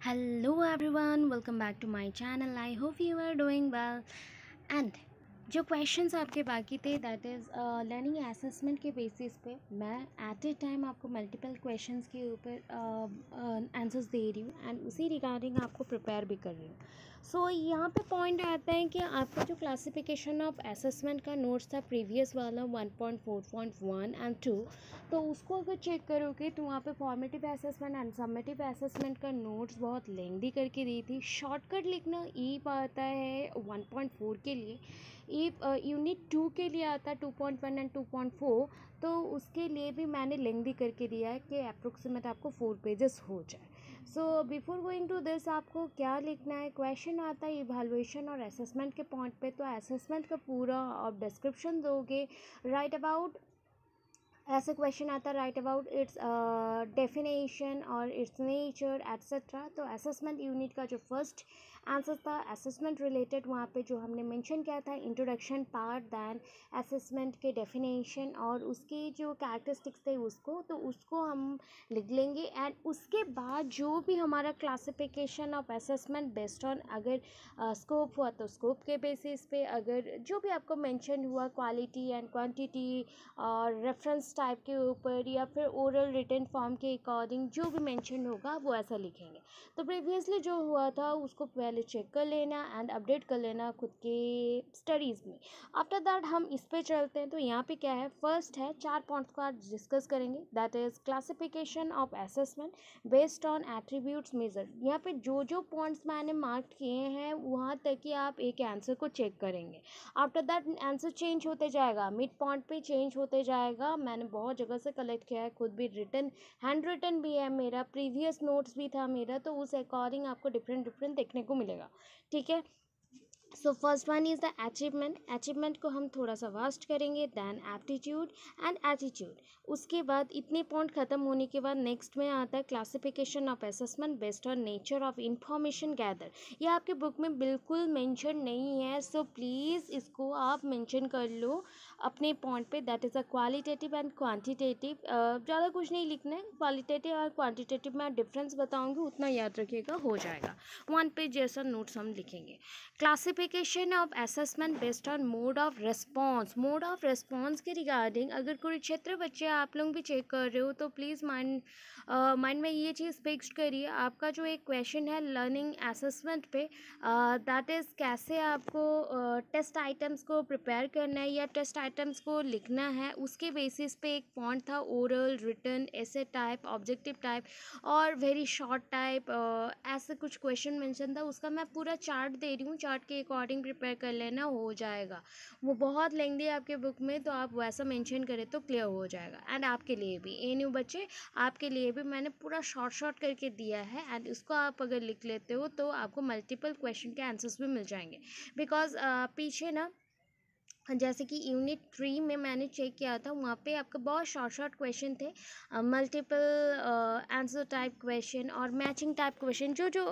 hello everyone welcome back to my channel i hope you are doing well and जो question आपके बाकी थे that is learning assessment के basis पे मैं एट ए टाइम आपको मल्टीपल क्वेश्चन के ऊपर आंसर्स uh, uh, दे रही हूँ एंड उसी रिगार्डिंग आपको प्रिपेयर भी कर रही हूँ सो so, यहाँ पे पॉइंट आता है कि आपका जो क्लासिफिकेशन ऑफ असेसमेंट का नोट्स था प्रीवियस वाला one point four point one and two तो उसको अगर चेक करोगे तो वहाँ पे formative assessment and summative assessment का नोट्स बहुत लेंदी करके दी थी शॉर्टकट लिखना ई e आता है वन पॉइंट फोर के लिए ई यूनिट टू के लिए आता है two point one and two point four तो उसके लिए भी मैंने लेंदी करके दिया है कि अप्रोक्सीमेट आपको फोर पेजेस हो जाए so before going to this आपको क्या लिखना है क्वेश्चन आता है इवेलुएशन और असेसमेंट के पॉइंट पे तो असेसमेंट का पूरा आप डिस्क्रिप्शन दोगे राइट अबाउट ऐसे क्वेश्चन आता है राइट अबाउट इट्स डेफिनेशन और इट्स नेचर एट्सेट्रा तो असेसमेंट यूनिट का जो फर्स्ट आंसर था असेसमेंट रिलेटेड वहाँ पे जो हमने मेंशन किया था इंट्रोडक्शन पार्ट दैन असेसमेंट के डेफिनेशन और उसके जो कैरेक्टरिस्टिक्स थे उसको तो उसको हम लिख लेंगे एंड उसके बाद जो भी हमारा classification of assessment based on अगर स्कोप uh, हुआ तो स्कोप के बेसिस पे अगर जो भी आपको मैंशन हुआ क्वालिटी एंड क्वान्टिटी और रेफरेंस टाइप के ऊपर या फिर ओरल रिटर्न फॉर्म के अकॉर्डिंग जो भी मैंशन होगा वो ऐसा लिखेंगे तो प्रीवियसली जो हुआ था उसको पहले पहले चेक कर लेना एंड अपडेट कर लेना खुद के स्टडीज़ में आफ्टर दैट हम इस पे चलते हैं तो यहाँ पे क्या है फर्स्ट है चार पॉइंट्स को आज डिस्कस करेंगे that is classification of assessment based on attributes measure यहाँ पे जो जो पॉइंट्स मैंने मार्क किए हैं वहाँ तक कि आप एक आंसर को चेक करेंगे आफ्टर दैट आंसर चेंज होते जाएगा मिड पॉइंट पे चेंज होते जाएगा मैंने बहुत जगह से कलेक्ट किया है खुद भी रिटर्न हैंड रिटर्न भी है मेरा प्रीवियस नोट्स भी था मेरा तो उस अकॉर्डिंग आपको डिफरेंट डिफरेंट देखने को मिल मिलेगा ठीक है so first one is the achievement achievement को हम थोड़ा सा वास्ट करेंगे दैन एप्टीट्यूड एंड एटीट्यूड उसके बाद इतने पॉइंट खत्म होने के बाद नेक्स्ट में आता है classification of assessment based on nature of information gather ये आपके बुक में बिल्कुल मेंशन नहीं है सो so प्लीज़ इसको आप मेंशन कर लो अपने पॉइंट पे that is a qualitative and quantitative ज़्यादा कुछ नहीं लिखना है क्वालिटेटिव और क्वान्टिटेटिव में डिफरेंस बताऊँगी उतना याद रखिएगा हो जाएगा वन पेज जैसा नोट्स हम लिखेंगे classic classification of assessment based on mode of response mode of response के रिगार्डिंग अगर कुरुक्षेत्र बच्चे आप लोग भी चेक कर रहे हो तो प्लीज़ माइंड माइंड में ये चीज़ फिक्स करिए आपका जो एक क्वेश्चन है लर्निंग असेसमेंट पे दैट इज़ कैसे आपको टेस्ट uh, आइटम्स को प्रिपेयर करना है या टेस्ट आइटम्स को लिखना है उसके बेसिस पे एक पॉइंट था ओरल रिटर्न ऐसे टाइप ऑब्जेक्टिव टाइप और वेरी शॉर्ट टाइप ऐसे कुछ क्वेश्चन मैंशन था उसका मैं पूरा चार्ट दे रही हूँ चार्ट के अकॉर्डिंग प्रिपेयर कर लेना हो जाएगा वो बहुत लेंदी आपके बुक में तो आप वैसा मैंशन करें तो क्लियर हो जाएगा एंड आपके लिए भी ए न्यू बच्चे आपके लिए पे मैंने पूरा शॉर्ट शॉर्ट करके दिया है एंड इसको आप अगर लिख लेते हो तो आपको मल्टीपल क्वेश्चन के आंसर्स भी मिल जाएंगे बिकॉज uh, पीछे ना जैसे कि यूनिट थ्री में मैंने चेक किया था वहाँ पे आपका बहुत शॉर्ट शॉर्ट क्वेश्चन थे मल्टीपल आंसर टाइप क्वेश्चन और मैचिंग टाइप क्वेश्चन जो जो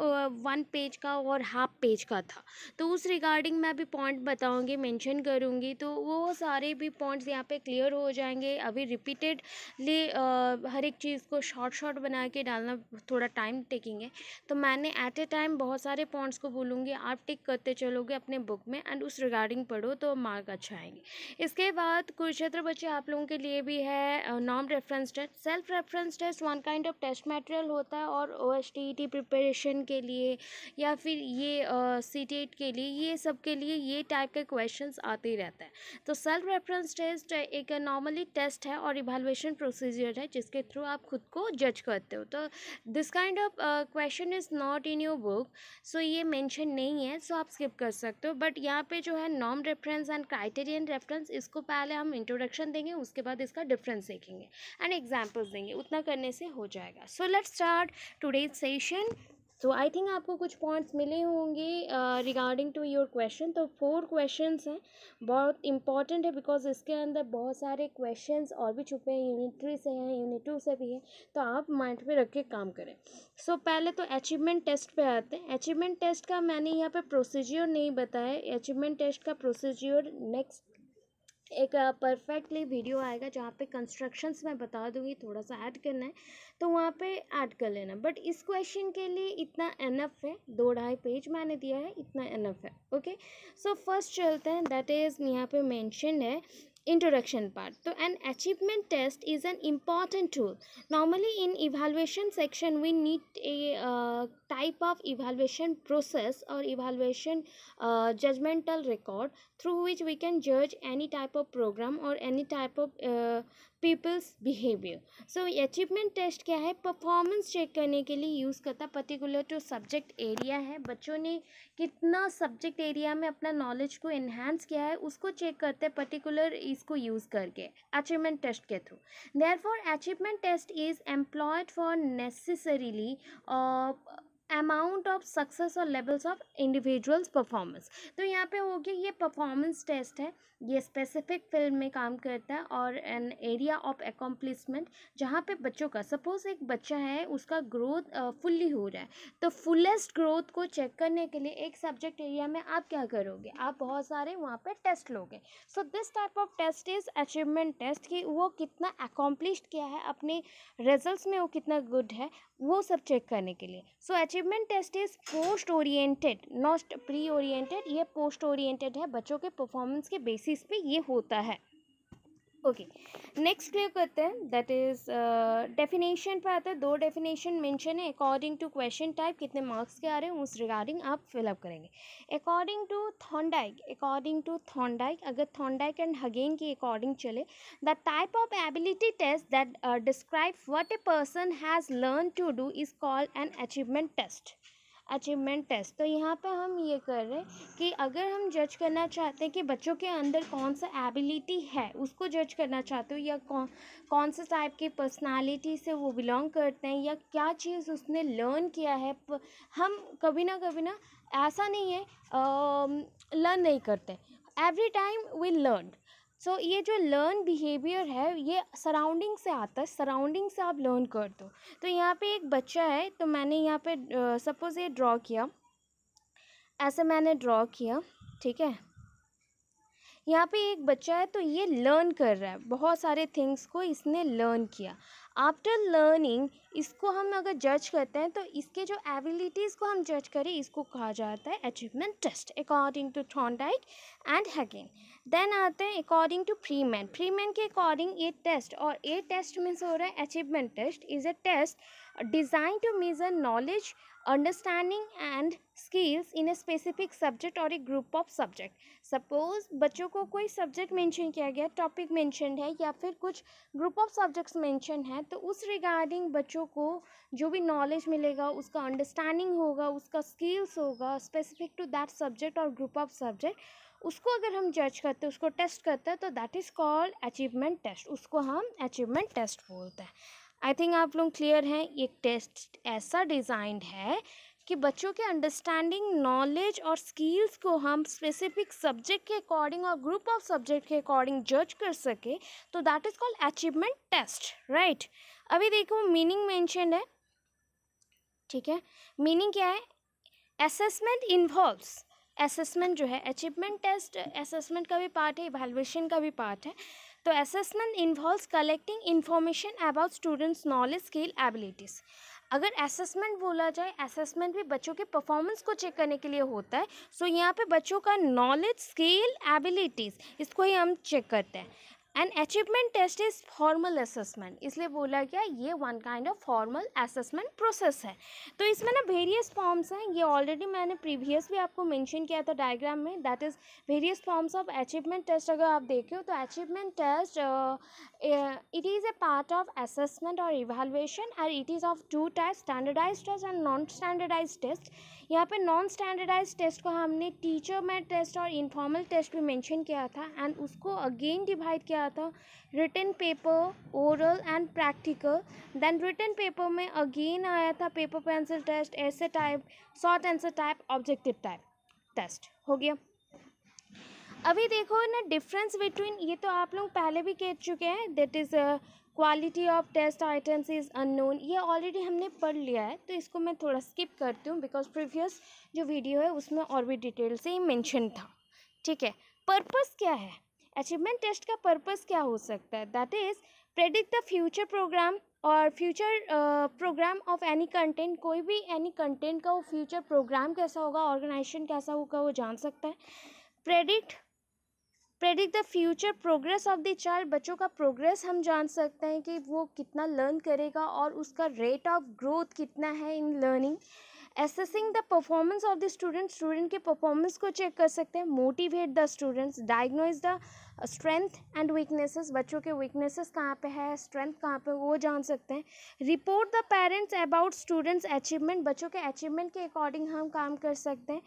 वन uh, पेज का और हाफ पेज का था तो उस रिगार्डिंग मैं भी पॉइंट बताऊँगी मेंशन करूँगी तो वो सारे भी पॉइंट्स यहाँ पे क्लियर हो जाएंगे अभी रिपीटेडली uh, हर एक चीज़ को शॉर्ट शॉर्ट बना के डालना थोड़ा टाइम टेकिंग है तो मैंने एट ए टाइम बहुत सारे पॉइंट्स को बोलूँगी आप टिक करते चलोगे अपने बुक में एंड उस रिगार्डिंग पढ़ो तो मार्क अच्छा अच्छा आएंगे इसके बाद कुरुक्षेत्र बच्चे आप लोगों के लिए भी है non reference test self reference test one kind of test material होता है और O S T T preparation के लिए या फिर ये सी टी एट के लिए ये सब के लिए ये टाइप के क्वेश्चन आते ही रहता है तो सेल्फ रेफरेंस टेस्ट एक नॉर्मली टेस्ट है और इवेलुएशन प्रोसीजर है जिसके थ्रू आप खुद को जज करते हो तो this kind of question is not in your book so ये मैंशन नहीं है सो so आप स्किप कर सकते हो बट यहाँ पे जो है नॉम reference and crite criterion reference इसको पहले हम इंट्रोडक्शन देंगे उसके बाद इसका डिफरेंस देखेंगे एंड एग्जाम्पल्स देंगे उतना करने से हो जाएगा so let's start today's session so I think आपको कुछ पॉइंट्स मिले होंगे रिगार्डिंग टू योर क्वेश्चन तो फोर क्वेश्चन हैं बहुत इंपॉर्टेंट है बिकॉज इसके अंदर बहुत सारे क्वेश्चन और भी छुपे हैं यूनिट थ्री से हैं यूनिट टू से भी हैं तो आप माइंड में रख के काम करें सो so, पहले तो अचीवमेंट टेस्ट पे आते हैं अचीवमेंट टेस्ट का मैंने यहाँ पर प्रोसीज्योर नहीं बताया अचीवमेंट टेस्ट का प्रोसीज्योर नेक्स्ट एक परफेक्टली वीडियो आएगा जहाँ पे कंस्ट्रक्शंस मैं बता दूँगी थोड़ा सा ऐड करना है तो वहाँ पे ऐड कर लेना बट इस क्वेश्चन के लिए इतना एनफ है दो ढाई पेज मैंने दिया है इतना एनफ है ओके सो फर्स्ट चलते हैं दैट इज़ यहाँ पे मेंशन है introduction part so an achievement test is an important tool normally in evaluation section we need a uh, type of evaluation process or evaluation uh, judgmental record through which we can judge any type of program or any type of uh, people's behaviour so achievement test क्या है performance check करने के लिए use करता particular to subject area है बच्चों ने कितना सब्जेक्ट एरिया में अपना नॉलेज को इन्हांस किया है उसको चेक करते हैं पर्टिकुलर इसको यूज़ करके अचीवमेंट टेस्ट के through there for achievement test is employed for necessarily amount of success और लेवल्स ऑफ इंडिविजुअल्स परफॉर्मेंस तो यहाँ पे हो गया ये परफॉर्मेंस टेस्ट है ये स्पेसिफिक फील्ड में काम करता है और एन एरिया ऑफ एकम्प्लिसमेंट जहाँ पे बच्चों का सपोज एक बच्चा है उसका ग्रोथ फुल्ली हो रहा है तो फुलेस्ट ग्रोथ को चेक करने के लिए एक सब्जेक्ट एरिया में आप क्या करोगे आप बहुत सारे वहाँ पर टेस्ट लोगे so this type of test is achievement test कि वो कितना एकम्प्लिश किया है अपने रिजल्ट में वो कितना गुड है वो सब चेक करने के लिए so achievement test is post oriented not pre oriented ये पोस्ट ओरिएंटेड है बच्चों के परफॉर्मेंस के बेसिस पे ये होता है ओके नेक्स्ट क्लियर करते हैं दैट इज़ डेफिनेशन पर आता है दो डेफिनेशन मेंशन है अकॉर्डिंग टू क्वेश्चन टाइप कितने मार्क्स के आ रहे हैं उस रिगार्डिंग आप फिलअप करेंगे according to Thorndike according to Thorndike अगर थॉन्डाइक एंड हगेन की अकॉर्डिंग चले the type of ability test that describe what a person has learn to do is called an achievement test achievement test तो यहाँ पे हम ये कर रहे हैं कि अगर हम जज करना चाहते हैं कि बच्चों के अंदर कौन सा एबिलिटी है उसको जज करना चाहते हो या कौन कौन से टाइप की पर्सनालिटी से वो बिलोंग करते हैं या क्या चीज़ उसने लर्न किया है हम कभी ना कभी ना ऐसा नहीं है लर्न नहीं करते every time we learn so so, ये जो लर्न बिहेवियर है ये सराउंडिंग से आता है सराउंडिंग से आप लर्न कर दो तो यहाँ पे एक बच्चा है तो मैंने यहाँ पे सपोज़ ये ड्रॉ किया ऐसे मैंने ड्रॉ किया ठीक है यहाँ पे एक बच्चा है तो ये लर्न कर रहा है बहुत सारे थिंग्स को इसने लर्न किया आफ्टर लर्निंग इसको हम अगर जज करते हैं तो इसके जो एबिलिटीज़ को हम जज करें इसको कहा जाता है achievement test according to Thorndike and Hagen then आते हैं अकॉर्डिंग टू फ्री मैन के अकॉर्डिंग ए टेस्ट और ए टेस्ट मीन्स हो रहा है achievement test is a test design to measure knowledge understanding and skills in a specific subject और a group of subject suppose बच्चों को कोई subject mention किया गया टॉपिक मेंशन है या फिर कुछ ग्रुप ऑफ सब्जेक्ट्स मेंशन है तो उस रिगार्डिंग बच्चों को जो भी नॉलेज मिलेगा उसका अंडरस्टैंडिंग होगा उसका स्किल्स होगा स्पेसिफिक टू दैट सब्जेक्ट और ग्रुप ऑफ सब्जेक्ट उसको अगर हम जज करते हैं उसको टेस्ट करते हैं तो that is called achievement test उसको हम अचीवमेंट टेस्ट बोलते हैं आई थिंक आप लोग क्लियर हैं ये टेस्ट ऐसा डिज़ाइंड है कि बच्चों के अंडरस्टैंडिंग नॉलेज और स्किल्स को हम स्पेसिफिक सब्जेक्ट के अकॉर्डिंग और ग्रुप ऑफ सब्जेक्ट के अकॉर्डिंग जज कर सके तो that is called achievement test right अभी देखो मीनिंग मैंशन है ठीक है मीनिंग क्या है असेसमेंट इन्वॉल्व्स असेसमेंट जो है अचीवमेंट टेस्ट असेसमेंट का भी पार्ट है इवेलुएशन का भी पार्ट है तो assessment involves collecting information about students knowledge skill abilities अगर असेसमेंट बोला जाए असेसमेंट भी बच्चों के परफॉर्मेंस को चेक करने के लिए होता है सो so, यहाँ पे बच्चों का नॉलेज स्किल एबिलिटीज़ इसको ही हम चेक करते हैं and achievement test is formal assessment इसलिए बोला गया ये one kind of formal assessment process है तो इसमें ना वेरियस फॉर्म्स हैं ये ऑलरेडी मैंने प्रीवियस भी आपको मेंशन किया था डायग्राम में that is various forms of achievement test अगर आप देखें तो achievement test it is a part of assessment और evaluation and it is of two type standardize test and non standardise test यहाँ पे नॉन स्टैंडर्डाइज टेस्ट को हमने teacher made test और इनफॉर्मल टेस्ट भी मेंशन किया था एंड उसको अगेन डिवाइड किया था written paper oral and practical then written paper में अगेन आया था पेपर पेंसिल टेस्ट ऐसे type short answer type objective type test हो गया अभी देखो ना डिफरेंस बिटवीन ये तो आप लोग पहले भी कह चुके हैं that is quality of test items is unknown ये ऑलरेडी हमने पढ़ लिया है तो इसको मैं थोड़ा स्किप करती हूँ बिकॉज प्रीवियस जो वीडियो है उसमें और भी डिटेल से ही मैंशन था ठीक है पर्पस क्या है अचीवमेंट टेस्ट का पर्पस क्या हो सकता है that is predict the future program और future program of any content कोई भी एनी कंटेंट का वो फ्यूचर प्रोग्राम कैसा होगा ऑर्गेनाइजेशन कैसा होगा वो जान सकता है predict predict the future progress of the child बच्चों का प्रोग्रेस हम जान सकते हैं कि वो कितना लर्न करेगा और उसका रेट ऑफ ग्रोथ कितना है in learning assessing the performance of the student student के परफॉर्मेंस को चेक कर सकते हैं motivate the students diagnose the strength and weaknesses बच्चों के वीकनेसेस कहाँ पे है स्ट्रेंथ कहाँ पे वो जान सकते हैं report the parents about students achievement बच्चों के अचीवमेंट के अकॉर्डिंग हम काम कर सकते हैं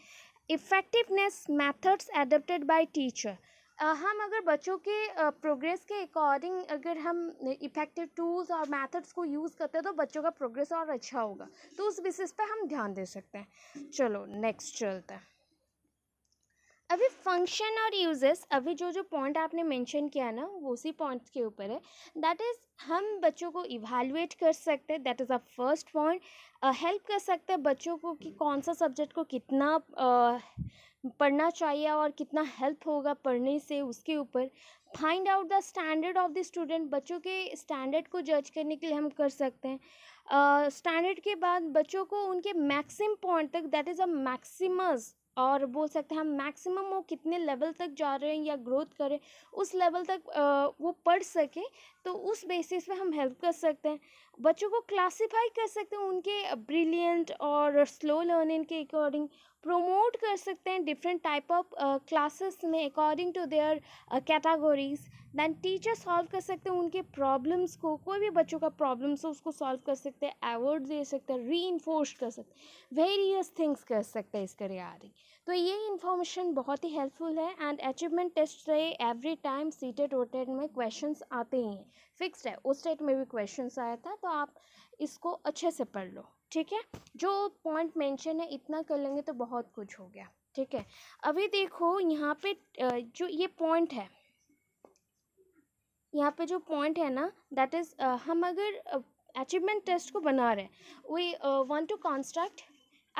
effectiveness methods adopted by teacher हम अगर बच्चों के प्रोग्रेस के अकॉर्डिंग अगर हम इफेक्टिव टूल्स और मेथड्स को यूज़ करते हैं तो बच्चों का प्रोग्रेस और अच्छा होगा तो उस बेसिस पे हम ध्यान दे सकते हैं चलो नेक्स्ट चलते हैं अभी फंक्शन और यूजेस अभी जो जो पॉइंट आपने मेंशन किया ना वो उसी पॉइंट के ऊपर है दैट इज़ हम बच्चों को इवेलुएट कर सकते हैं that is a first point help कर सकते हैं बच्चों को कि कौन सा सब्जेक्ट को कितना uh, पढ़ना चाहिए और कितना हेल्प होगा पढ़ने से उसके ऊपर find out the standard of the student बच्चों के स्टैंडर्ड को जज करने के लिए हम कर सकते हैं स्टैंडर्ड uh, के बाद बच्चों को उनके मैक्सिम पॉइंट तक दैट इज़ अ मैक्सिमस और बोल सकते हैं हम मैक्सिमम वो कितने लेवल तक जा रहे हैं या ग्रोथ करें उस लेवल तक वो पढ़ सके तो उस बेसिस पे हम हेल्प कर सकते हैं बच्चों को क्लासिफाई कर सकते हैं उनके ब्रिलियंट और स्लो लर्निंग के अकॉर्डिंग प्रोमोट कर सकते हैं डिफरेंट टाइप ऑफ क्लासेस में according to their categories then teacher solve कर सकते हैं उनके प्रॉब्लम्स को कोई भी बच्चों का प्रॉब्लम्स हो उसको सॉल्व कर सकते हैं अवॉर्ड दे सकते हैं री इन्फोर्स कर सकते वेरियस थिंग्स कर सकते हैं इसके रिगार्डिंग तो ये इन्फॉर्मेशन बहुत ही हेल्पफुल है एंड अचीवमेंट टेस्ट रहे एवरी टाइम सीटेड वोटेड में क्वेश्चन आते ही हैं फिक्स्ड है उस टाइप में भी क्वेश्चंस आया था तो आप इसको अच्छे से पढ़ लो ठीक है जो पॉइंट मेंशन है इतना कर लेंगे तो बहुत कुछ हो गया ठीक है अभी देखो यहाँ पे जो ये पॉइंट है यहाँ पे जो पॉइंट है ना दैट इज़ हम अगर अचीवमेंट टेस्ट को बना रहे हैं we want to construct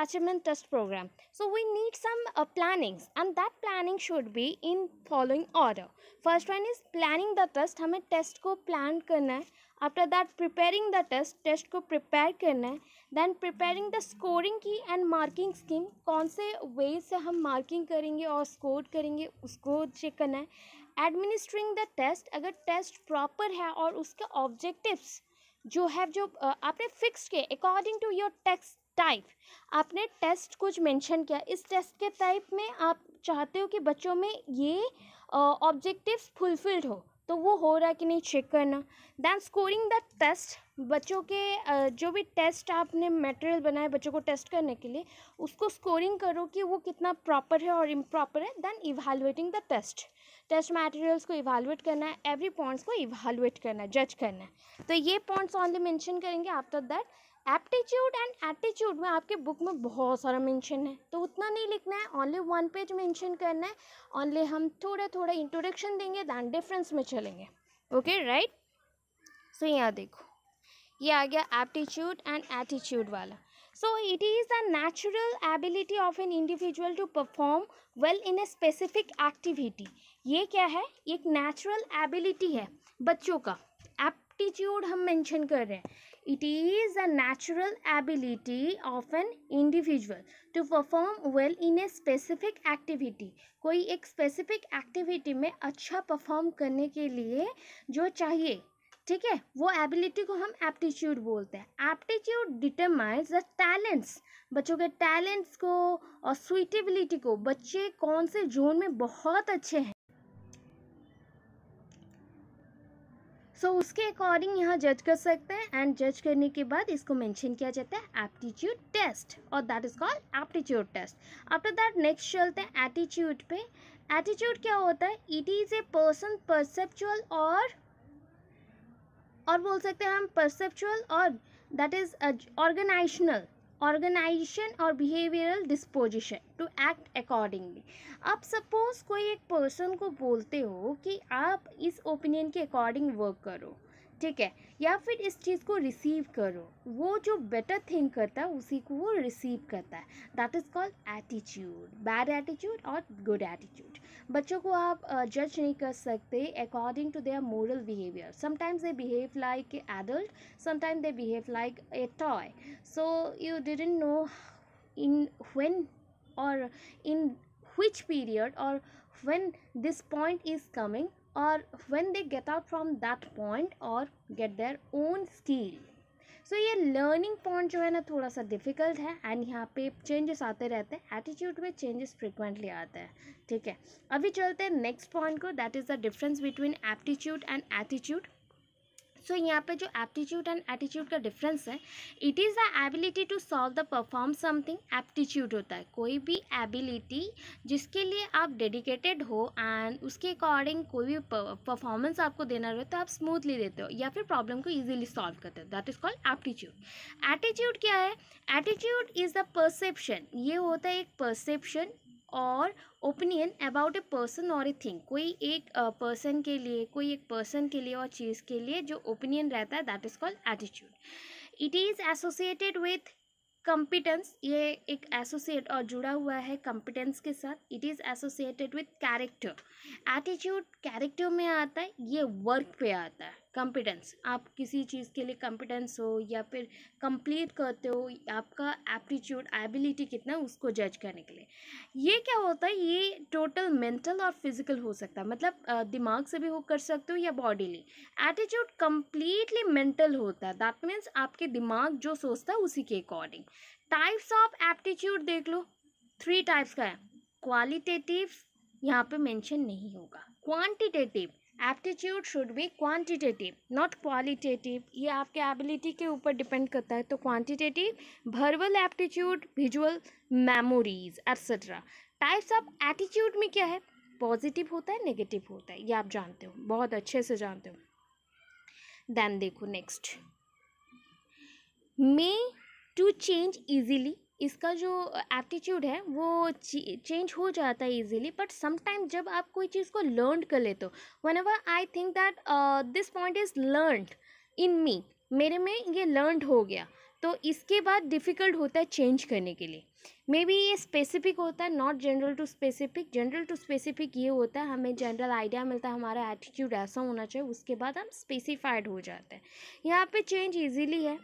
achievement test program so we need some uh, plannings and that planning should be in following order first one is planning the test hame test ko plan karna hai after that preparing the test test ko prepare karna hai then preparing the scoring key and marking scheme kaun se way se hum marking karenge aur score karenge usko check karna hai administering the test agar test proper hai aur uske objectives जो है जो आपने fix किए according to your text type आपने test कुछ mention किया इस test के टाइप में आप चाहते हो कि बच्चों में ये ऑब्जेक्टिव्स फुलफिल्ड हो तो वो हो रहा है कि नहीं चेक करना दैन स्कोरिंग द टेस्ट बच्चों के जो भी टेस्ट आपने मटेरियल बनाए बच्चों को टेस्ट करने के लिए उसको स्कोरिंग करो कि वो कितना प्रॉपर है और इम्प्रॉपर है then evaluating the test test materials को इवालुएट करना है एवरी पॉइंट्स को इवालुएट करना है जज करना है तो ये पॉइंट्स ऑनली मेंशन करेंगे after that aptitude and attitude में आपके बुक में बहुत सारा मेंशन है तो उतना नहीं लिखना है ओनली वन पेज मेंशन करना है ओनली हम थोड़ा थोड़ा इंट्रोडक्शन देंगे दैन डिफरेंस में चलेंगे ओके राइट सो यहाँ देखो ये आ गया एप्टीट्यूड एंड एटीट्यूड वाला so it is the natural ability of an individual to perform well in a specific activity ये क्या है एक नेचुरल एबिलिटी है बच्चों का एप्टीट्यूड हम मैंशन कर रहे हैं it is a natural ability of an individual to perform well in a specific activity. कोई एक स्पेसिफिक एक्टिविटी में अच्छा परफॉर्म करने के लिए जो चाहिए ठीक है वो एबिलिटी को हम एप्टीट्यूड बोलते हैं एप्टीट्यूड डिटरमाइंस द टैलेंट्स बच्चों के टैलेंट्स को और सुइटेबिलिटी को बच्चे कौन से जोन में बहुत अच्छे हैं सो so, उसके अकॉर्डिंग यहाँ जज कर सकते हैं एंड जज करने के बाद इसको मेंशन किया जाता है एप्टीट्यूड टेस्ट और that is called aptitude test after that next चलते हैं एटीट्यूड पे एटीट्यूड क्या होता है it is a person perceptual और और बोल सकते हैं हम परसेप्चुअल और दैट इज़ ऑर्गेनाइजनल ऑर्गेनाइजेशन और behavioural disposition to act accordingly आप सपोज कोई एक पर्सन को बोलते हो कि आप इस ओपिनियन के अकॉर्डिंग वर्क करो ठीक है या फिर इस चीज़ को रिसीव करो वो जो बेटर थिंक करता है उसी को वो रिसीव करता है that is called attitude bad attitude और गुड एटीट्यूड बच्चों को आप जज uh, नहीं कर सकते according to their moral behaviour sometimes they behave like a adult sometimes they behave like a toy so you didn't know in when और in which period और when this point is coming और when they get out from that point और get their own steel so ये learning point जो है ना थोड़ा सा डिफ़िकल्ट है एंड यहाँ पे चेंजेस आते रहते हैं एटीट्यूड में चेंजेस फ्रिक्वेंटली आते हैं ठीक है अभी चलते हैं नेक्स्ट पॉइंट को that is the difference between aptitude and attitude so so, यहाँ पे जो एप्टीट्यूड एंड एटीट्यूड का डिफरेंस है it is the ability to solve the perform something aptitude होता है कोई भी एबिलिटी जिसके लिए आप डेडिकेटेड हो एंड उसके अकॉर्डिंग कोई भी परफॉर्मेंस आपको देना रहे तो आप स्मूथली देते हो या फिर प्रॉब्लम को ईजिली सॉल्व करते हो that is called aptitude attitude क्या है एटीट्यूड इज़ द परसेप्शन ये होता है एक परसेप्शन और ओपिनियन अबाउट ए पर्सन और ए थिंग कोई एक पर्सन के लिए कोई एक पर्सन के लिए और चीज़ के लिए जो ओपिनियन रहता है that is called attitude it is associated with competence ये एक एसोसिएट और जुड़ा हुआ है कम्पिटेंस के साथ it is associated with character attitude character में आता है ये वर्क पे आता है कॉम्पिटेंस आप किसी चीज़ के लिए कॉम्पिटेंस हो या फिर कंप्लीट करते हो आपका एप्टीट्यूड एबिलिटी कितना उसको जज करने के लिए ये क्या होता है ये टोटल मेंटल और फिजिकल हो सकता है मतलब दिमाग से भी हो कर सकते हो या बॉडीली एटीट्यूड कम्प्लीटली मेंटल होता है दैट मीन्स आपके दिमाग जो सोचता है उसी के अकॉर्डिंग टाइप्स ऑफ एप्टीट्यूड देख लो थ्री टाइप्स का है क्वालिटेटिव यहाँ पे मेंशन नहीं होगा quantitative aptitude should be quantitative not qualitative ये आपके एबिलिटी के ऊपर डिपेंड करता है तो quantitative verbal aptitude visual memories etcetera types of attitude में क्या है पॉजिटिव होता है नेगेटिव होता है ये आप जानते हो बहुत अच्छे से जानते हो देन देखो next may to change easily इसका जो एप्टीट्यूड है वो चेंज हो जाता है इजीली बट समटाइम जब आप कोई चीज़ को लर्न कर लेते हो one ever I think that this point is learn in me मेरे में ये लर्न हो गया तो इसके बाद डिफ़िकल्ट होता है चेंज करने के लिए मे बी ये स्पेसिफिक होता है not general to specific general to specific ये होता है हमें जनरल आइडिया मिलता है हमारा एटीट्यूड ऐसा होना चाहिए उसके बाद हम स्पेसिफाइड हो जाते हैं यहाँ पे चेंज इजीली है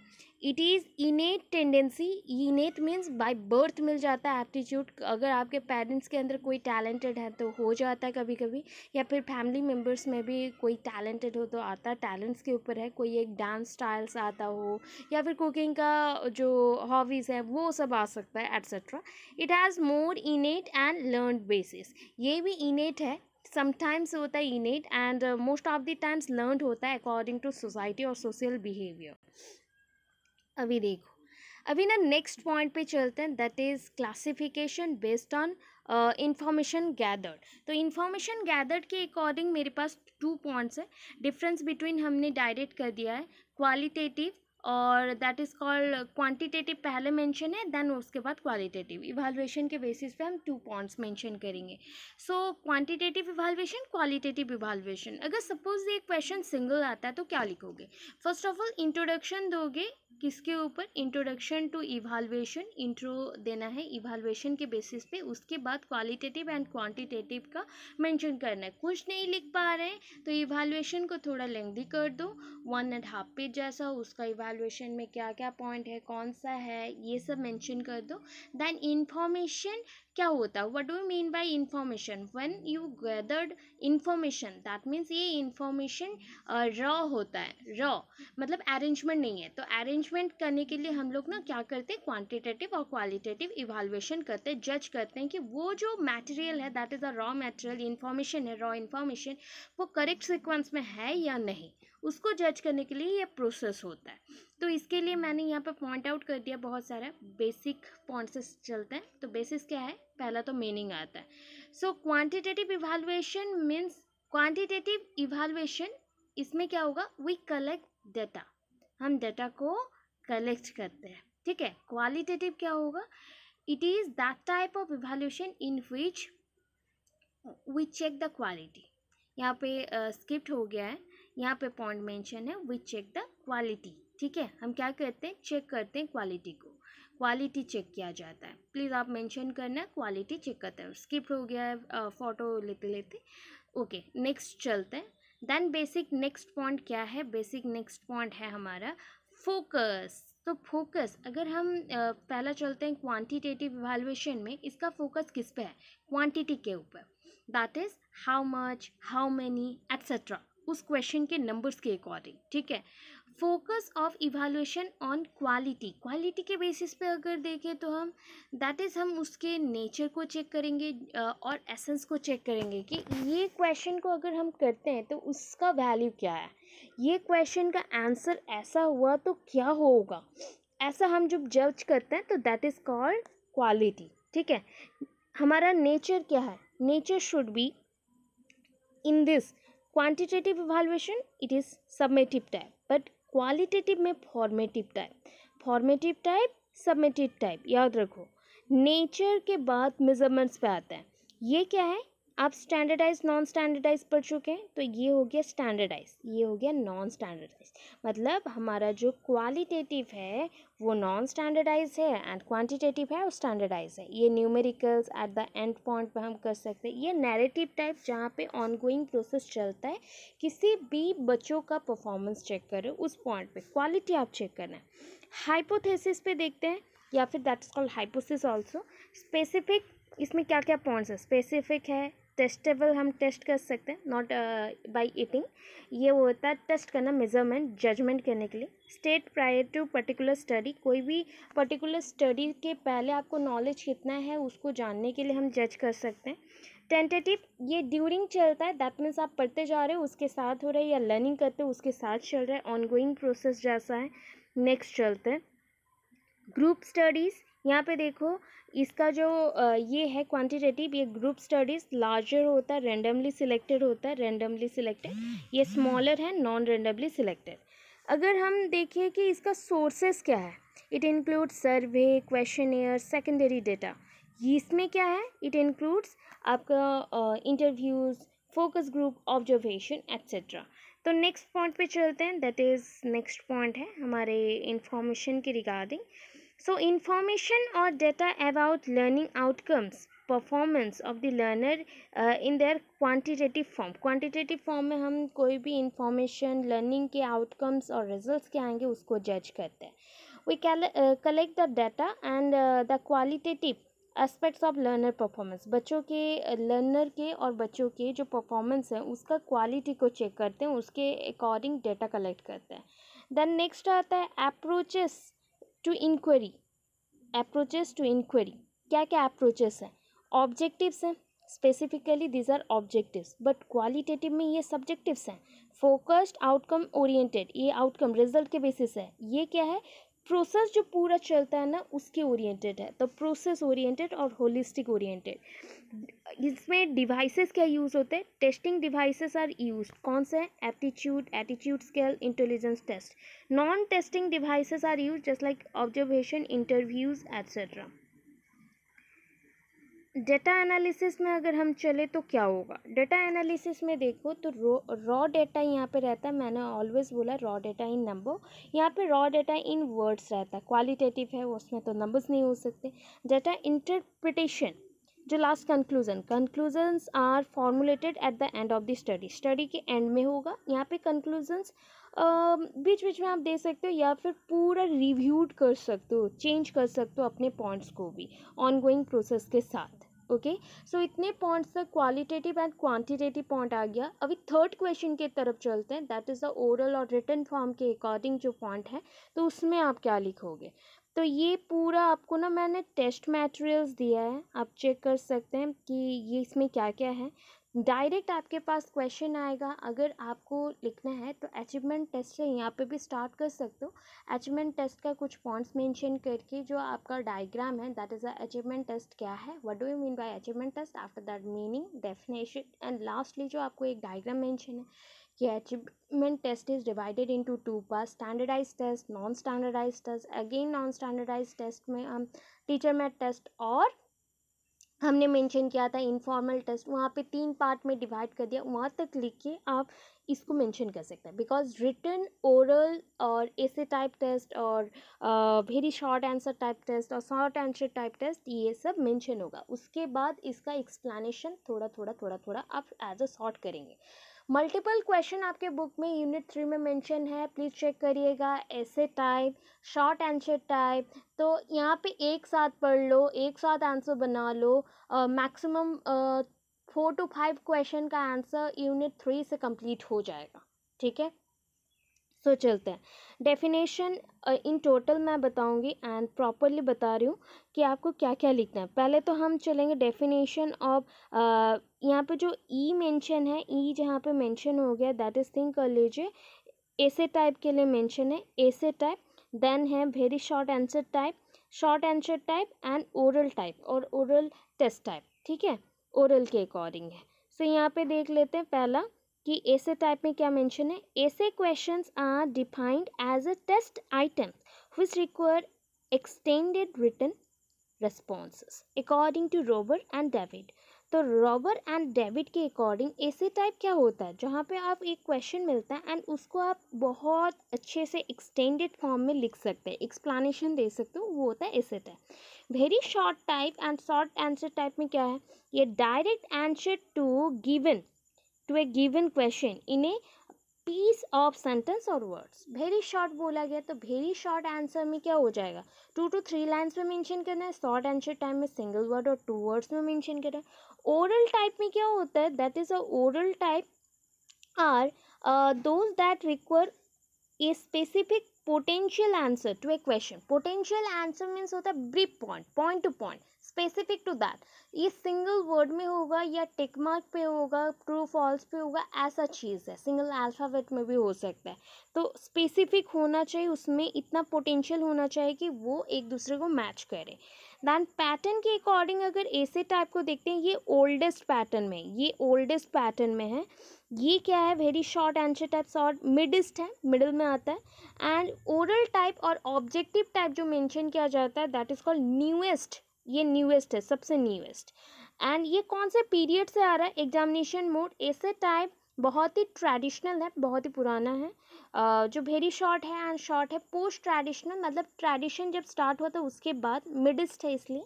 it is innate tendency innate means by birth मिल जाता है एप्टीट्यूड अगर आपके पेरेंट्स के अंदर कोई टैलेंटेड है तो हो जाता है कभी कभी या फिर फैमिली मेम्बर्स में भी कोई टैलेंटेड हो तो आता है टैलेंट्स के ऊपर है कोई एक डांस स्टाइल्स आता हो या फिर कुकिंग का जो हॉबीज़ है वो सब आ सकता है etcetera etcetera it has more innate and learn basis ये भी इनेट है समटाइम्स होता है innate and most of the times learn होता है अकॉर्डिंग टू सोसाइटी और सोशल बिहेवियर अभी देखो अभी ना नेक्स्ट पॉइंट पे चलते हैं that is classification based on information gathered तो इन्फॉर्मेशन गैदर्ड के अकॉर्डिंग मेरे पास टू पॉइंट्स है डिफरेंस बिटवीन हमने डायरेक्ट कर दिया है क्वालिटेटिव और दैट इज़ कॉल्ड क्वांटिटेटिव पहले मेंशन है देन उसके बाद क्वालिटेटिव इवालुएशन के बेसिस पे हम टू पॉइंट्स मेंशन करेंगे so quantitative evaluation qualitative evaluation अगर सपोज ये क्वेश्चन सिंगल आता है तो क्या लिखोगे फर्स्ट ऑफ ऑल इंट्रोडक्शन दोगे किसके ऊपर इंट्रोडक्शन टू इवालुएशन इंट्रो देना है इवालुएशन के बेसिस पे उसके बाद क्वालिटेटिव एंड क्वांटिटेटिव का मेंशन करना है कुछ नहीं लिख पा रहे हैं तो इवालुएशन को थोड़ा लेंदी कर दो वन एंड हाफ पेज जैसा उसका इवाल इवेलुएशन में क्या क्या पॉइंट है कौन सा है ये सब मेंशन कर दो देन इन्फॉर्मेशन क्या होता है what do you mean by information when you gathered information that means ये इन्फॉर्मेशन रॉ होता है रॉ मतलब अरेंजमेंट नहीं है तो अरेंजमेंट करने के लिए हम लोग ना क्या करते हैं क्वान्टिटेटिव और क्वालिटेटिव इवेलुएशन करते हैं जज करते हैं कि वो जो मटेरियल है that is a raw material information है रॉ इन्फॉर्मेशन वो करेक्ट सिक्वेंस में है या नहीं उसको जज करने के लिए ये प्रोसेस होता है तो इसके लिए मैंने यहाँ पर पॉइंट आउट कर दिया बहुत सारा बेसिक पॉइंट चलते हैं तो बेसिस क्या है पहला तो मीनिंग आता है so quantitative evaluation means quantitative evaluation इसमें क्या होगा वी कलेक्ट डेटा हम डेटा को कलेक्ट करते हैं ठीक है क्वालिटेटिव क्या होगा it is that type of evaluation in which we check the quality यहाँ पे स्किप्ट uh, हो गया है यहाँ पे पॉइंट मेंशन है वी चेक द क्वालिटी ठीक है हम क्या करते हैं चेक करते हैं क्वालिटी को क्वालिटी चेक किया जाता है प्लीज़ आप मेंशन करना क्वालिटी चेक करते हैं स्किप हो गया है फ़ोटो लेते लेते ओके नेक्स्ट चलते हैं देन बेसिक नेक्स्ट पॉइंट क्या है बेसिक नेक्स्ट पॉइंट है हमारा फोकस तो फोकस अगर हम पहला चलते हैं क्वांटिटेटिव इवेल्युएशन में इसका फोकस किस पे है क्वांटिटी के ऊपर that is how much how many etcetera उस क्वेश्चन के नंबर्स के अकॉर्डिंग ठीक है focus of evaluation on quality quality के बेसिस पे अगर देखें तो हम दैट इज़ हम उसके नेचर को चेक करेंगे और एसेंस को चेक करेंगे कि ये क्वेश्चन को अगर हम करते हैं तो उसका वैल्यू क्या है ये क्वेश्चन का आंसर ऐसा हुआ तो क्या होगा ऐसा हम जब जज करते हैं तो दैट इज़ कॉल्ड क्वालिटी ठीक है हमारा नेचर क्या है nature should be in this quantitative evaluation it is summative type but qualitative में formative type formative type summative type याद रखो नेचर के बाद मेजरमेंट्स पे आता है ये क्या है आप स्टैंडर्डाइज नॉन स्टैंडर्डाइज पढ़ चुके हैं तो ये हो गया स्टैंडर्डाइज ये हो गया नॉन स्टैंडर्डाइज मतलब हमारा जो क्वालिटेटिव है वो नॉन स्टैंडर्डाइज है एंड क्वांटिटेटिव है वो स्टैंडर्डाइज है ये numericals at the end point पे हम कर सकते हैं ये नैरेटिव टाइप जहाँ पे ऑनगोइंग प्रोसेस चलता है किसी भी बच्चों का परफॉर्मेंस चेक करें उस पॉइंट पर क्वालिटी आप चेक करना है हाइपोथेसिस पे देखते हैं या फिर that is called hypothesis also specific इसमें क्या क्या पॉइंट्स है स्पेसिफिक है टेस्टेबल हम टेस्ट कर सकते हैं नॉट बाय ईटिंग ये वो होता है टेस्ट करना मेजरमेंट जजमेंट करने के लिए state prior to particular study कोई भी पर्टिकुलर स्टडी के पहले आपको नॉलेज कितना है उसको जानने के लिए हम जज कर सकते हैं टेंटेटिव ये ड्यूरिंग चलता है दैट मीन्स आप पढ़ते जा रहे हो उसके साथ हो रहा है या लर्निंग करते हो उसके साथ चल रहा है ऑनगोइंग प्रोसेस जैसा है नेक्स्ट चलते हैं ग्रुप स्टडीज़ यहाँ पे देखो इसका जो ये है क्वांटिटेटिव ये ग्रुप स्टडीज़ लार्जर होता है रेंडमली सिलेक्टेड होता है रेंडमली सिलेक्टेड ये स्मॉलर है नॉन रेंडमली सिलेक्टेड अगर हम देखें कि इसका सोर्सेस क्या है it include survey questionnaire secondary data इसमें क्या है इट इंक्लूड्स आपका interviews focus group observation etcetera तो नेक्स्ट पॉइंट पे चलते हैं दैट इज़ नेक्स्ट पॉइंट है हमारे इंफॉर्मेशन के regarding So information or data about learning outcomes performance of the learner in their quantitative form quantitative form में हम कोई भी इंफॉर्मेशन लर्निंग के आउटकम्स और रिजल्ट्स क्या आएंगे उसको जज करते हैं we collect the data and the qualitative aspects of learner performance बच्चों के लर्नर uh, के और बच्चों के जो परफॉर्मेंस है उसका क्वालिटी को चेक करते हैं उसके अकॉर्डिंग डेटा कलेक्ट करते हैं देन नेक्स्ट आता है approaches to inquiry approaches to inquiry क्या क्या अप्रोचेस हैं ऑब्जेक्टिव्स हैं specifically these are objectives but qualitative में ये सब्जेक्टिव्स हैं फोकस्ड आउटकम ओरिएंटेड ये आउटकम रिजल्ट के बेसिस है ये क्या है प्रोसेस जो पूरा चलता है ना उसके ओरिएंटेड है तो प्रोसेस ओरिएंटेड और होलिस्टिक ओरिएंटेड इसमें डिवाइसेस क्या यूज़ होते हैं टेस्टिंग डिवाइसेस आर यूज कौन से हैं aptitude attitude scale intelligence test non testing devices are use just like observation interviews etcetera data analysis में अगर हम चले तो क्या होगा डेटा एनालिसिस में देखो तो रॉ डेटा यहाँ पे रहता है मैंने ऑलवेज बोला रॉ डेटा इन नंबर यहाँ पे रॉ डेटा इन वर्ड्स रहता है क्वालिटेटिव है उसमें तो नंबर्स नहीं हो सकते डेटा इंटरप्रिटेशन जो last conclusion conclusions are formulated at the end of the study study के एंड में होगा यहाँ पे कंक्लूजन्स बीच बीच में आप दे सकते हो या फिर पूरा रिव्यूड कर सकते हो चेंज कर सकते हो अपने पॉइंट्स को भी गोइंग प्रोसेस के साथ ओके okay? सो so, इतने पॉइंट्स तक क्वालिटेटिव एंड क्वांटिटेटिव पॉइंट आ गया अभी थर्ड क्वेश्चन के तरफ चलते हैं दैट इज़ द ओरल और रिटर्न फॉर्म के अकॉर्डिंग जो पॉइंट है तो उसमें आप क्या लिखोगे तो ये पूरा आपको ना मैंने टेस्ट मटेरियल्स दिया है आप चेक कर सकते हैं कि ये इसमें क्या क्या है डायरेक्ट आपके पास क्वेश्चन आएगा अगर आपको लिखना है तो अचीवमेंट टेस्ट से यहाँ पे भी स्टार्ट कर सकते हो अचीवमेंट टेस्ट का कुछ पॉइंट्स मेंशन करके जो आपका डायग्राम है that is a achievement test क्या है what do you mean by achievement test after that meaning definition and lastly जो आपको एक डायग्राम मैंशन है कि achievement test is divided into two part standardise test non standardise test again non standardise test में हम teacher made test और हमने mention किया था इनफॉर्मल टेस्ट वहाँ पे तीन पार्ट में डिवाइड कर दिया वहाँ तक लिख के आप इसको मेंशन कर सकते हैं बिकॉज रिटर्न ओरल और ऐसे टाइप टेस्ट और very short answer type test और शॉर्ट आंसर टाइप टेस्ट ये सब मेंशन होगा उसके बाद इसका एक्सप्लेनेशन थोड़ा थोड़ा थोड़ा थोड़ा आप एज अ शॉर्ट करेंगे मल्टीपल क्वेश्चन आपके बुक में यूनिट थ्री में मेंशन है प्लीज़ चेक करिएगा ऐसे टाइप शॉर्ट आंसर टाइप तो यहाँ पे एक साथ पढ़ लो एक साथ आंसर बना लो maximum four to five question का आंसर यूनिट थ्री से कंप्लीट हो जाएगा ठीक है सो चलते हैं डेफिनेशन इन टोटल मैं बताऊंगी एंड प्रॉपरली बता रही हूँ कि आपको क्या क्या लिखना है पहले तो हम चलेंगे डेफिनेशन ऑफ यहाँ पे जो ई e मेंशन है ई e जहाँ पे मेंशन हो गया दैट इज थिंक कर लीजिए ऐसे टाइप के लिए मेंशन है ऐसे टाइप देन है very short answer type short answer type and oral type और ओरल टेस्ट टाइप ठीक है ओरल के अकॉर्डिंग है सो so, यहाँ पे देख लेते हैं पहला कि ऐसे टाइप में क्या मेंशन है ऐसे questions are defined as a test item which require extended written response according to Rober and David तो रॉबर एंड डेविड के अकॉर्डिंग ऐसे टाइप क्या होता है जहाँ पे आप एक क्वेश्चन मिलता है एंड उसको आप बहुत अच्छे से एक्सटेंडेड फॉर्म में लिख सकते हैं एक्सप्लानेशन दे सकते हो वो होता है ऐसे type very short type and short answer type में क्या है ये direct answer to given to a given question in a piece of sentence और वर्ड्स वेरी शॉर्ट बोला गया तो वेरी शॉर्ट आंसर में क्या हो जाएगा टू टू थ्री लाइन्स में मेंशन करना है शॉर्ट आंसर टाइम में सिंगल वर्ड और टू वर्ड्स में मेंशन करना है ओरल टाइप में क्या होता है that is a oral type are those that require a specific potential answer to a question potential answer means होता है brief point point to point specific to that ये सिंगल वर्ड में होगा या मार्क पे होगा ट्रू फॉल्स पे होगा ऐसा चीज़ है सिंगल अल्फ़ाबेट में भी हो सकता है तो स्पेसिफिक होना चाहिए उसमें इतना पोटेंशियल होना चाहिए कि वो एक दूसरे को मैच करे दैन पैटर्न के अकॉर्डिंग अगर ऐसे टाइप को देखते हैं ये ओल्डेस्ट पैटर्न में ये ओल्डेस्ट पैटर्न में है ये क्या है वेरी शॉर्ट एंसर टाइप्स और मिडिस्ट है मिडिल में आता है एंड ओरल टाइप और ऑब्जेक्टिव टाइप जो मेंशन किया जाता है दैट इज़ कॉल्ड न्यूएस्ट ये न्यूएस्ट है सबसे न्यूएस्ट एंड ये कौन से पीरियड से आ रहा है एग्जामिनेशन मोड ऐसे टाइप बहुत ही ट्रेडिशनल है बहुत ही पुराना है जो वेरी शॉर्ट है एंड शॉर्ट है पोस्ट ट्रेडिशनल मतलब ट्रेडिशन जब स्टार्ट हुआ था तो उसके बाद मिडिस्ट है इसलिए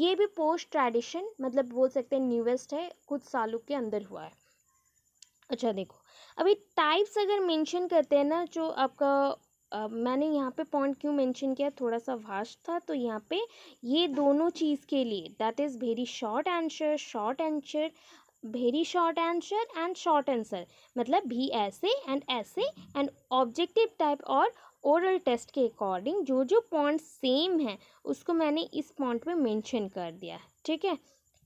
ये भी पोस्ट ट्रेडिशन मतलब बोल सकते हैं न्यूएस्ट है कुछ सालों के अंदर हुआ है अच्छा देखो अभी टाइप्स अगर मेंशन करते हैं ना जो आपका आ, मैंने यहाँ पे पॉइंट क्यों मेंशन किया थोड़ा सा वास्ट था तो यहाँ पे ये दोनों चीज़ के लिए that is very short answer short answer very short answer and short answer मतलब भी ऐसे एंड ऐसे एंड ऑब्जेक्टिव टाइप और ओरल टेस्ट के अकॉर्डिंग जो जो पॉइंट सेम है उसको मैंने इस पॉइंट में मेंशन कर दिया है ठीक है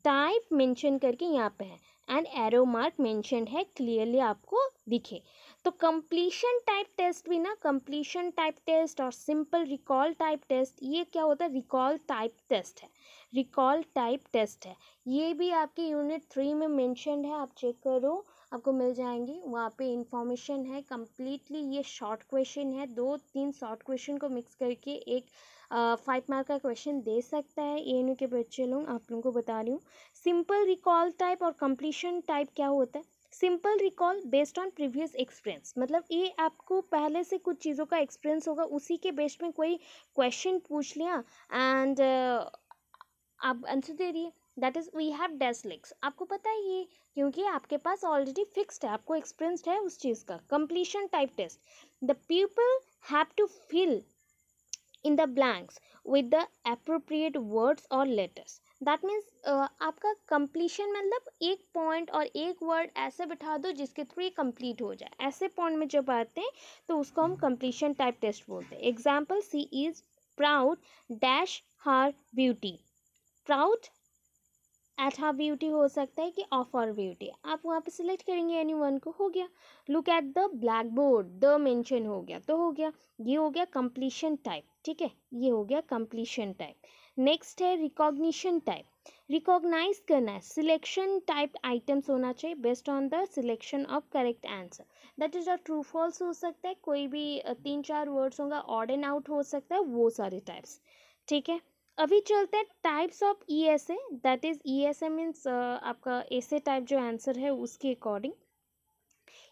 टाइप मेंशन करके यहाँ पे है एंड एरो मार्क मेंशन है क्लियरली आपको दिखे तो कंप्लीशन टाइप टेस्ट भी ना कंप्लीशन टाइप टेस्ट और सिंपल रिकॉल टाइप टेस्ट ये क्या होता है रिकॉल टाइप टेस्ट है रिकॉल टाइप टेस्ट है ये भी आपके यूनिट थ्री में मैंशनड है आप चेक करो आपको मिल जाएंगी वहाँ पे इंफॉर्मेशन है कम्प्लीटली ये शॉर्ट क्वेश्चन है दो तीन शॉर्ट क्वेश्चन को मिक्स करके एक फाइव मार्क का क्वेश्चन दे सकता है ए के बच्चे लोग आप लोगों को बता रही हूँ सिंपल रिकॉल टाइप और कंप्लीशन टाइप क्या होता है simple recall based on previous experience मतलब ये आपको पहले से कुछ चीज़ों का एक्सपीरियंस होगा उसी के बेस्ड में कोई क्वेश्चन पूछ लिया एंड आप आंसर दे दिए that is we have dash legs आपको पता ही क्योंकि आपके पास ऑलरेडी फिक्स्ड है आपको एक्सपीरियंस्ड है उस चीज़ का completion type test the people have to fill in the blanks with the appropriate words और लेटर्स दैट मीन्स आपका कंप्लीशन मतलब एक पॉइंट और एक वर्ड ऐसे बिठा दो जिसके थ्रू ये कंप्लीट हो जाए ऐसे पॉइंट में जब आते हैं तो उसको हम कंप्लीशन टाइप टेस्ट बोलते हैं example she is proud dash her beauty proud at her beauty हो सकता है कि ऑफ आर ब्यूटी आप वहाँ पे सिलेक्ट करेंगे एनी वन को हो गया look at the blackboard the mention हो गया तो हो गया ये हो गया कंप्लीशन टाइप ठीक है ये हो गया कंप्लीशन टाइप नेक्स्ट है रिकॉग्निशन टाइप रिकॉग्नाइज करना है सिलेक्शन टाइप आइटम्स होना चाहिए based on the selection of correct answer that is a true false हो सकता है कोई भी तीन चार वर्ड्स होंगे ऑड एंड आउट हो सकता है वो सारे टाइप्स ठीक है अभी चलते हैं types of E S A that is E S A means आपका ऐसे टाइप जो आंसर है उसके अकॉर्डिंग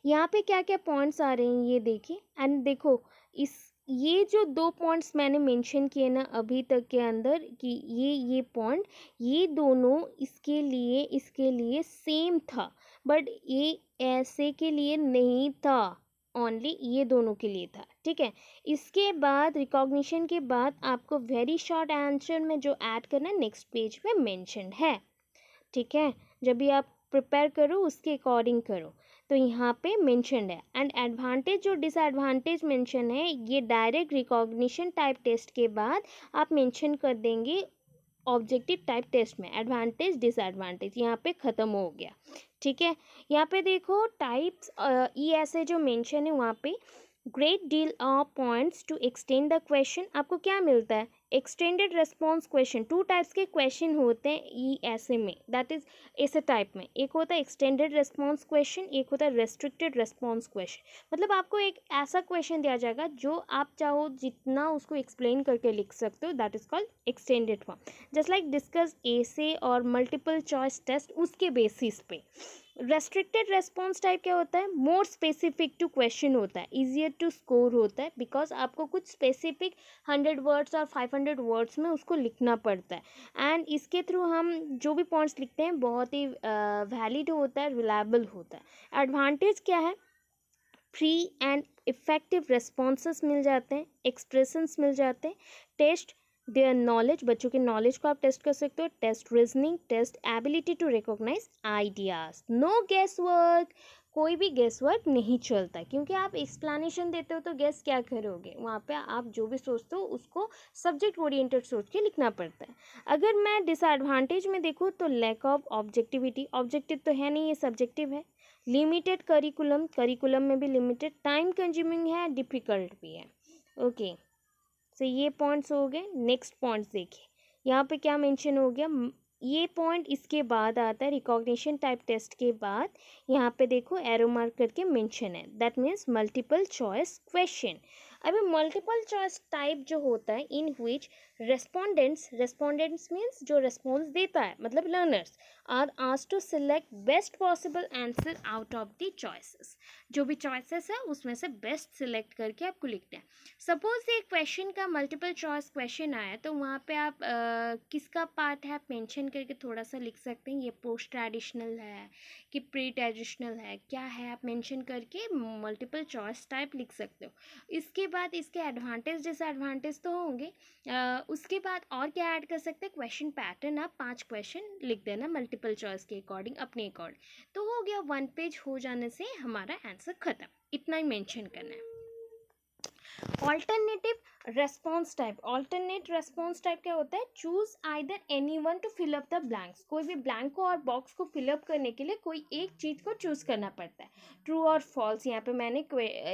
यहाँ पे क्या क्या पॉइंट्स आ रहे हैं ये देखिए एंड देखो इस ये जो दो पॉइंट्स मैंने मेंशन किए ना अभी तक के अंदर कि ये ये पॉइंट ये दोनों इसके लिए इसके लिए सेम था बट ये ऐसे के लिए नहीं था ओनली ये दोनों के लिए था ठीक है इसके बाद रिकॉग्निशन के बाद आपको वेरी शॉर्ट आंसर में जो ऐड करना नेक्स्ट पेज में मैंशन है ठीक है जब भी आप प्रिपेयर करो उसके अकॉर्डिंग करो तो यहाँ पे मैंशनड है एंड एडवांटेज जो डिसएडवांटेज मेंशन है ये डायरेक्ट रिकॉग्निशन टाइप टेस्ट के बाद आप मेंशन कर देंगे ऑब्जेक्टिव टाइप टेस्ट में एडवांटेज डिसएडवांटेज यहाँ पे ख़त्म हो गया ठीक है यहाँ पे देखो टाइप्स ई एस ए जो मेंशन है वहाँ पे great deal of points to extend the question आपको क्या मिलता है extended response question two types के क्वेश्चन होते हैं ई e ऐसे में दैट इज ऐसे टाइप में एक होता है एक्सटेंडेड रेस्पॉन्स क्वेश्चन एक होता है रेस्ट्रिक्टेड रेस्पॉन्स क्वेश्चन मतलब आपको एक ऐसा क्वेश्चन दिया जाएगा जो आप चाहो जितना उसको एक्सप्लेन करके लिख सकते हो that is called extended form just like discuss ए से और मल्टीपल चॉइस टेस्ट उसके बेसिस पे रेस्ट्रिक्टेड रेस्पॉन्स टाइप क्या होता है मोर स्पेसिफिक टू क्वेश्चन होता है ईजियर टू स्कोर होता है बिकॉज आपको कुछ स्पेसिफिक हंड्रेड वर्ड्स और फाइव हंड्रेड वर्ड्स में उसको लिखना पड़ता है एंड इसके थ्रू हम जो भी पॉइंट्स लिखते हैं बहुत ही वैलिड uh, होता है रिलायबल होता है एडवांटेज क्या है फ्री एंड इफ़ेक्टिव रेस्पॉन्स मिल जाते हैं एक्सप्रेशंस मिल जाते हैं टेस्ट देयर नॉलेज बच्चों के नॉलेज को आप टेस्ट कर सकते हो test reasoning test ability to recognise ideas no guess work कोई भी गेस वर्क नहीं चलता क्योंकि आप एक्सप्लेनेशन देते हो तो गेस क्या करोगे वहाँ पे आप जो भी सोचते हो उसको सब्जेक्ट ओरिएंटेड सोच के लिखना पड़ता है अगर मैं डिसएडवांटेज में देखूँ तो लैक ऑफ ऑब्जेक्टिविटी ऑब्जेक्टिव तो है नहीं ये सब्जेक्टिव है लिमिटेड करिकुलम करिकुलम में भी लिमिटेड टाइम कंज्यूमिंग है डिफ़िकल्ट भी है ओके okay. सो ये पॉइंट्स हो गए नेक्स्ट पॉइंट्स देखिए यहाँ पे क्या मेंशन हो गया ये पॉइंट इसके बाद आता है रिकॉग्निशन टाइप टेस्ट के बाद यहाँ पे देखो एरो मार्क करके मेंशन है that means multiple choice question अभी मल्टीपल चॉइस टाइप जो होता है in which respondents respondents means जो रेस्पॉन्स देता है मतलब लर्नर्स आर आज to select best possible answer out of the choices जो भी चॉइसेस है उसमें से बेस्ट सिलेक्ट करके आपको लिखना है सपोज एक क्वेश्चन का मल्टीपल चॉइस क्वेश्चन आया तो वहाँ पे आप आ, किसका पार्ट है आप मेंशन करके थोड़ा सा लिख सकते हैं ये पोस्ट ट्रेडिशनल है कि प्री ट्रेडिशनल है क्या है आप मैंशन करके मल्टीपल चॉइस टाइप लिख सकते हो इसके बाद इसके एडवांटेज डिसएडवांटेज तो होंगे आ, उसके बाद और क्या ऐड कर सकते हैं क्वेश्चन पैटर्न आप पांच क्वेश्चन लिख देना मल्टीपल चॉइस के अकॉर्डिंग अपने अकॉर्डिंग तो हो गया वन पेज हो जाने से हमारा आंसर ख़त्म इतना ही मेंशन करना है alternative response type alternate response type क्या होता है choose either any one to fill up the blanks कोई भी ब्लैंक को और बॉक्स को फिलअप करने के लिए कोई एक चीज़ को चूज करना पड़ता है ट्रू और फॉल्स यहाँ पे मैंने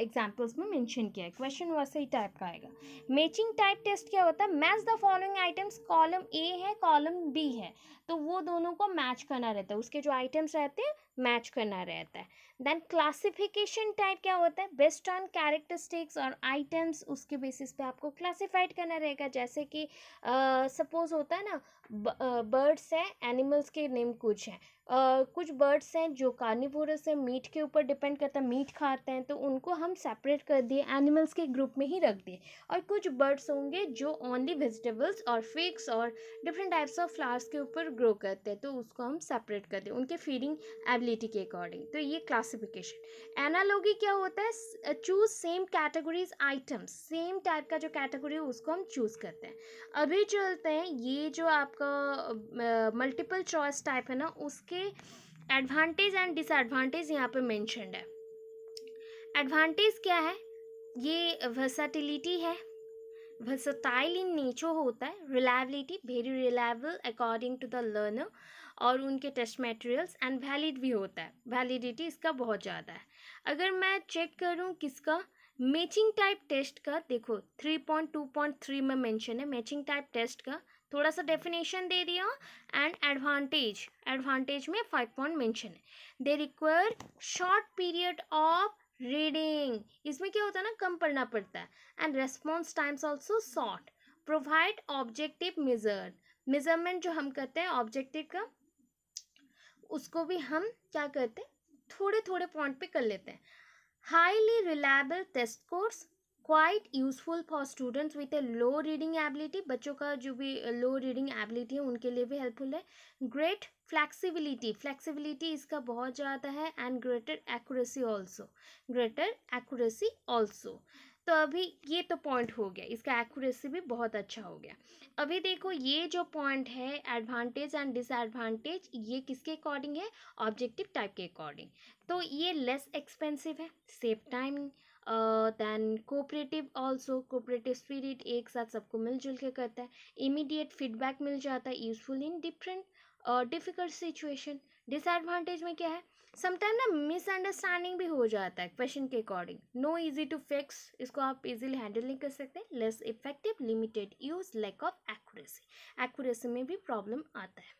एग्जाम्पल्स में मैंशन किया है क्वेश्चन वैसे ही टाइप का आएगा मैचिंग टाइप टेस्ट क्या होता है match the following items column A है कॉलम बी है तो वो दोनों को मैच करना रहता है उसके जो आइटम्स रहते हैं मैच करना रहता है देन क्लासिफिकेशन टाइप क्या होता है बेस्ट ऑन कैरेक्टरिस्टिक्स और आइटम्स उसके बेसिस पे आप आपको क्लासिफाइड करना रहेगा जैसे कि सपोज़ होता है ना बर्ड्स हैं एनिमल्स के नेम कुछ हैं कुछ बर्ड्स हैं जो कार्निवोरस हैं मीट के ऊपर डिपेंड करता है मीट खाते हैं तो उनको हम सेपरेट कर दिए एनिमल्स के ग्रुप में ही रख दिए और कुछ बर्ड्स होंगे जो ओनली वेजिटेबल्स और फिक्स और डिफरेंट टाइप्स ऑफ फ्लावर्स के ऊपर ग्रो करते हैं तो उसको हम सेपरेट कर दें उनके फीडिंग एबिलिटी के अकॉर्डिंग तो ये क्लासिफिकेशन एनालॉगी क्या होता है choose same categories items same type का जो कैटेगरी है उसको हम चूज़ करते हैं अभी चलते हैं ये जो आप आपका मल्टीपल चॉइस टाइप है ना उसके एडवांटेज एंड डिसएडवांटेज यहाँ पे मेंशनड है एडवांटेज क्या है ये वर्साटिलिटी है वर्सटाइल इन नेचर होता है reliability very reliable according to the learner और उनके टेस्ट मटेरियल्स एंड वैलिड भी होता है वैलिडिटी इसका बहुत ज़्यादा है अगर मैं चेक करूँ किसका मैचिंग टाइप टेस्ट का देखो three point point two three में मेंशन है मैचिंग टाइप टेस्ट का थोड़ा सा डेफिनेशन दे दिया एंड एडवांटेज एडवांटेज में फाइव पॉइंट मेंशन है they require short period of reading इसमें क्या होता है ना कम पढ़ना पड़ता है and response times also short provide objective measure measurement जो हम करते हैं ऑब्जेक्टिव का उसको भी हम क्या करते हैं थोड़े थोड़े पॉइंट पे कर लेते हैं highly reliable test course quite useful for students with a low reading ability बच्चों का जो भी लो रीडिंग एबिलिटी है उनके लिए भी हेल्पफुल है ग्रेट फ्लैक्सिबिलिटी फ्लैक्सीबिलिटी इसका बहुत ज़्यादा है and greater accuracy also greater accuracy also तो अभी ये तो पॉइंट हो गया इसका एक्यूरेसी भी बहुत अच्छा हो गया अभी देखो ये जो पॉइंट है एडवांटेज एंड डिसएडवांटेज ये किसके अकॉर्डिंग है ऑब्जेक्टिव टाइप के अकॉर्डिंग तो ये लेस एक्सपेंसिव है safe time than cooperative also cooperative spirit एक साथ सबको मिलजुल के करता है इमीडिएट फीडबैक मिल जाता है useful in different difficult situation disadvantage में क्या है समटाइम ना मिसअंडरस्टैंडिंग भी हो जाता है क्वेश्चन के according no easy to fix इसको आप इजीली हैंडल नहीं कर सकते less effective limited use lack of accuracy accuracy में भी प्रॉब्लम आता है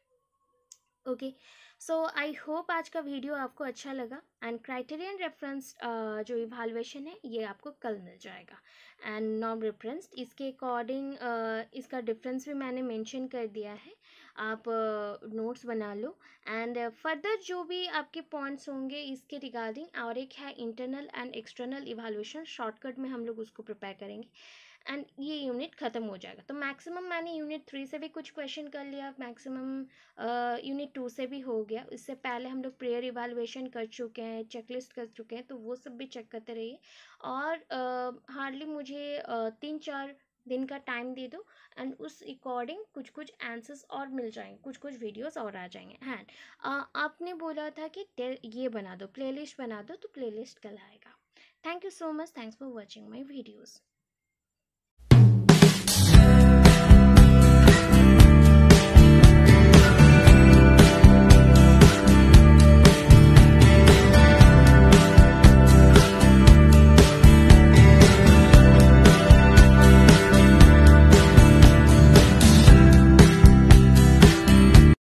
ओके सो आई होप आज का वीडियो आपको अच्छा लगा एंड क्राइटेरियन रेफरेंस जो इवालुएशन है ये आपको कल मिल जाएगा एंड नॉन रेफरेंस इसके अकॉर्डिंग uh, इसका डिफरेंस भी मैंने मेंशन कर दिया है आप नोट्स uh, बना लो एंड फर्दर uh, जो भी आपके पॉइंट्स होंगे इसके रिगार्डिंग और एक है internal and external evaluation shortcut में हम लोग उसको प्रिपेयर करेंगे एंड ये यूनिट ख़त्म हो जाएगा तो मैक्सिमम मैंने यूनिट थ्री से भी कुछ क्वेश्चन कर लिया मैक्सिमम यूनिट टू से भी हो गया इससे पहले हम लोग प्रेयर इवेलुएशन कर चुके हैं चेकलिस्ट कर चुके हैं तो वो सब भी चेक करते रहिए और हार्डली uh, मुझे uh, तीन चार दिन का टाइम दे दो एंड उस अकॉर्डिंग कुछ कुछ आंसर्स और मिल जाएंगे कुछ कुछ वीडियोस और आ जाएंगे एंड आपने बोला था कि ये बना दो प्लेलिस्ट बना दो तो प्लेलिस्ट कल आएगा thank you so much thanks for watching my videos